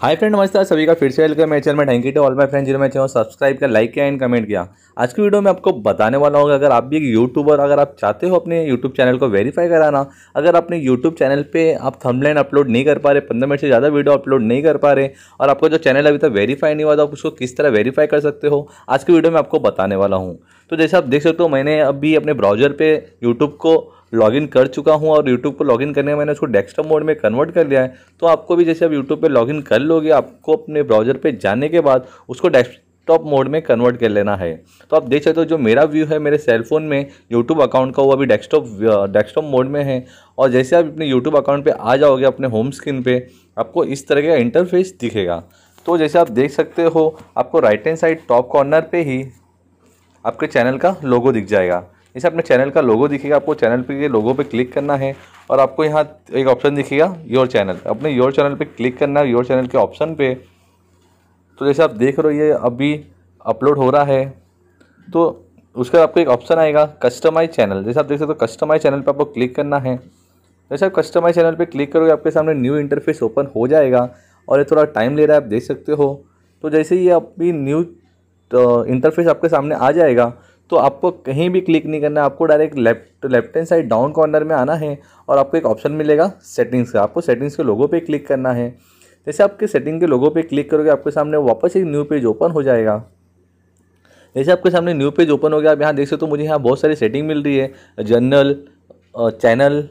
hi friend नमस्कार सभी का फिर से वेलकम मेरे चैनल में thank you all my friend जिन्होंने चैनल सब्सक्राइब किया लाइक किया एंड कमेंट किया आज की वीडियो में आपको बताने वाला होगा अगर आप भी एक यूट्यूबर अगर आप चाहते हो अपने यूट्यूब चैनल को वेरीफाई कराना अगर अपने यूट्यूब चैनल पर आप थमलाइन अपलोड नहीं कर पा रहे पंद्रह मिनट से ज़्यादा वीडियो अपलोड नहीं कर पा रहे और आपका जो चैनल अभी तक वेरीफाई नहीं हुआ था उसको किस तरह वेरीफाई कर सकते हो आज की वीडियो में आपको बताने वाला हूँ तो जैसे आप देख सकते हो मैंने अभी अपने ब्राउजर पर यूट्यूब को लॉगिन कर चुका हूँ और यूट्यूब पर लॉगिन करने में मैंने उसको डेस्कटॉप मोड में कन्वर्ट कर लिया है तो आपको भी जैसे आप यूट्यूब पर लॉगिन कर लोगे आपको अपने ब्राउज़र पर जाने के बाद उसको डेस्क टॉप मोड में कन्वर्ट कर लेना है तो आप देख सकते हो जो मेरा व्यू है मेरे सेलफोन में यूट्यूब अकाउंट का वो अभी डेस्कटॉप डेस्कटॉप मोड में है और जैसे आप अपने यूट्यूब अकाउंट पे आ जाओगे अपने होम स्क्रीन पे आपको इस तरह का इंटरफेस दिखेगा तो जैसे आप देख सकते हो आपको right hand side top corner पे ही आपके चैनल का लोगो दिख जाएगा इसे अपने चैनल का लोगो दिखेगा आपको चैनल पर लोगों लोगो क्लिक करना है और आपको यहाँ एक ऑप्शन दिखेगा योर चैनल अपने योर चैनल पर क्लिक करना है योर चैनल के ऑप्शन पर तो जैसे आप देख रहे हो ये अभी अपलोड हो रहा है तो उसका आपको एक ऑप्शन आएगा कस्टमाइज चैनल जैसे आप देख सकते हो तो कस्टमाइज चैनल पर आपको क्लिक करना है जैसे आप कस्टमाइज चैनल पर क्लिक करोगे आपके सामने न्यू इंटरफेस ओपन हो जाएगा और ये थोड़ा टाइम ले रहा है आप देख सकते हो तो जैसे ये अभी न्यू इंटरफेस आपके सामने आ जाएगा तो आपको कहीं भी क्लिक नहीं करना है आपको direct left left hand side down corner में आना है और आपको एक ऑप्शन मिलेगा सेटिंग्स का आपको सेटिंग्स के लोगों पे क्लिक करना है जैसे आपके सेटिंग के लोगों पे क्लिक करोगे आपके सामने वापस एक न्यू पेज ओपन हो जाएगा जैसे आपके सामने न्यू पेज ओपन हो गया आप यहाँ देख सकते हो तो मुझे यहाँ बहुत सारी सेटिंग मिल रही है general channel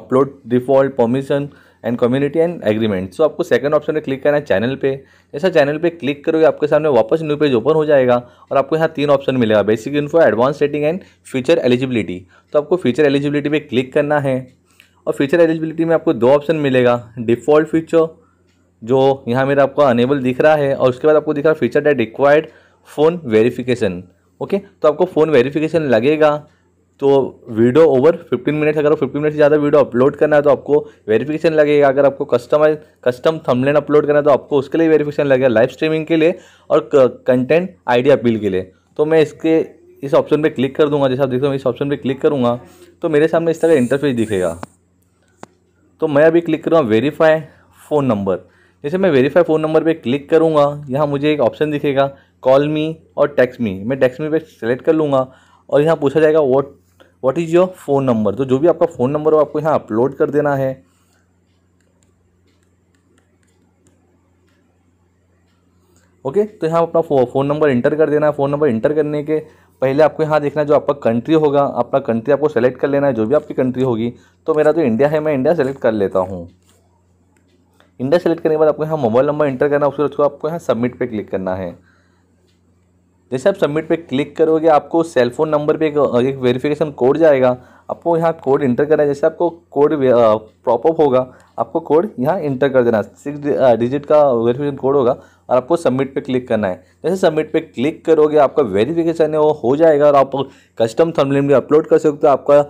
upload default permission and community and agreement so आपको सेकंड ऑप्शन पे क्लिक करना है चैनल पे जैसा चैनल पे क्लिक करोगे आपके सामने वापस न्यू पेज ओपन हो जाएगा और आपको यहाँ तीन ऑप्शन मिलेगा basic info advance setting and feature eligibility तो आपको फीचर एलिजिबिलिटी पे क्लिक करना है और फीचर एलिजिबिलिटी में आपको दो ऑप्शन मिलेगा डिफ़ॉल्ट फीचर जो यहाँ मेरा आपको अनेबल दिख रहा है और उसके बाद आपको दिख रहा है feature that required phone verification okay तो आपको फ़ोन वेरिफिकेशन लगेगा तो वीडियो ओवर 15 मिनट अगर 15 मिनट से ज़्यादा वीडियो अपलोड करना है तो आपको वेरिफिकेशन लगेगा अगर आपको कस्टमाइज कस्टम थंबनेल अपलोड करना है तो आपको उसके लिए वेरिफिकेशन लगेगा लाइव स्ट्रीमिंग के लिए और कंटेंट आइडिया अपील के लिए तो मैं इसके इस ऑप्शन पर क्लिक कर दूँगा जैसे आप देखते हो इस ऑप्शन पर क्लिक करूँगा तो मेरे सामने इस तरह इंटरफेस दिखेगा तो मैं अभी क्लिक करूँगा वेरीफाई फ़ोन नंबर जैसे मैं वेरीफाई फ़ोन नंबर पे क्लिक करूँगा यहाँ मुझे एक ऑप्शन दिखेगा कॉल मी और टैक्स मी मैं टैक्स मी पे सेलेक्ट कर लूँगा और यहाँ पूछा जाएगा what what is your phone number तो जो भी आपका फ़ोन नंबर हो आपको यहाँ अपलोड कर देना है ओके okay, तो यहाँ अपना फो, फ़ोन नंबर इंटर कर देना है फ़ोन नंबर इंटर करने के पहले आपको यहाँ देखना है जो आपका कंट्री होगा अपना कंट्री आपको सेलेक्ट कर लेना है जो भी आपकी कंट्री होगी तो मेरा तो इंडिया है मैं इंडिया सेलेक्ट कर लेता हूँ इंडिया सेलेक्ट करने के बाद आपको यहाँ मोबाइल नंबर इंटर करना है उसके बाद आपको यहाँ सबमिट पे क्लिक करना है जैसे आप सबमिट पे क्लिक करोगे आपको सेल फोन नंबर पे एक वेरिफिकेशन कोड जाएगा आपको यहाँ कोड इंटर करना है जैसे आपको कोड प्रॉपअप uh, होगा आपको कोड यहाँ इंटर कर देना है सिक्स डिजिट uh, का वेरिफिकेशन कोड होगा और आपको सबमिट पे क्लिक करना है जैसे सबमिट पे क्लिक करोगे आपका वेरिफिकेशन है वो हो जाएगा और आप कस्टम थर्मलिन भी अपलोड कर सकते हो आपका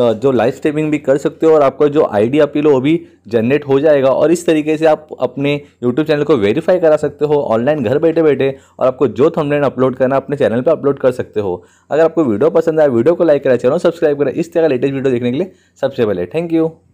जो लाइफ स्ट्रीमिंग भी कर सकते हो और आपका जो आईडी अपील हो वो भी जनरेट हो जाएगा और इस तरीके से आप अपने यूट्यूब चैनल को वेरीफाई करा सकते हो ऑनलाइन घर बैठे बैठे और आपको जो थंबनेल अपलोड करना अपने चैनल पर अपलोड कर सकते हो अगर आपको वीडियो पसंद आए वीडियो को लाइक करा चैनल सब्सक्राइब करें इस तरह लेटेस्ट वीडियो देखने के लिए सबसे पहले थैंक यू